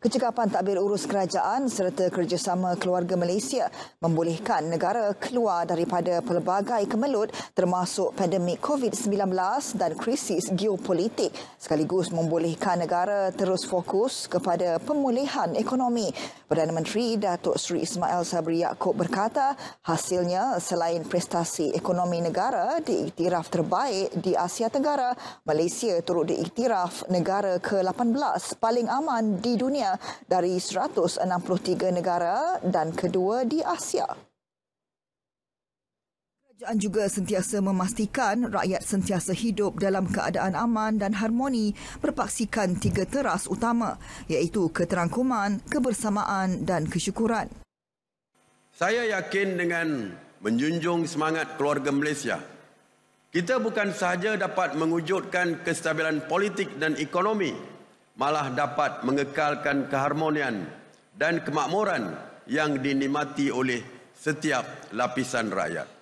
Kecekapan tadbir urus kerajaan serta kerjasama keluarga Malaysia membolehkan negara keluar daripada pelbagai kemelut termasuk pandemik COVID-19 dan krisis geopolitik sekaligus membolehkan negara terus fokus kepada pemulihan ekonomi. Perdana Menteri Datuk Seri Ismail Sabri Yaakob berkata hasilnya selain prestasi ekonomi negara diiktiraf terbaik di Asia Tenggara, Malaysia turut diiktiraf negara ke-18 paling aman di dunia dari 163 negara dan kedua di Asia. Kerajaan juga sentiasa memastikan rakyat sentiasa hidup dalam keadaan aman dan harmoni berpaksikan tiga teras utama iaitu keterangkuman, kebersamaan dan kesyukuran. Saya yakin dengan menjunjung semangat keluarga Malaysia, kita bukan sahaja dapat mengujudkan kestabilan politik dan ekonomi, malah dapat mengekalkan keharmonian dan kemakmuran yang dinikmati oleh setiap lapisan rakyat.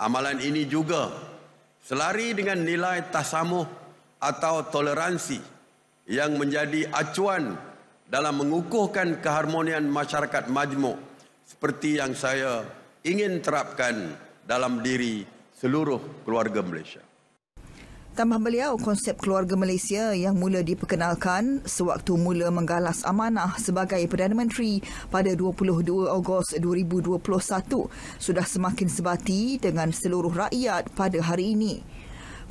Amalan ini juga selari dengan nilai tasamuh atau toleransi yang menjadi acuan dalam mengukuhkan keharmonian masyarakat majmuk seperti yang saya ingin terapkan dalam diri seluruh keluarga Malaysia tambah beliau, konsep keluarga Malaysia yang mula diperkenalkan sewaktu mula menggalas amanah sebagai Perdana Menteri pada 22 Ogos 2021 sudah semakin sebati dengan seluruh rakyat pada hari ini.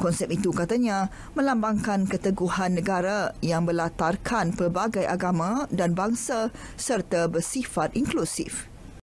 Konsep itu katanya melambangkan keteguhan negara yang melatarkan pelbagai agama dan bangsa serta bersifat inklusif.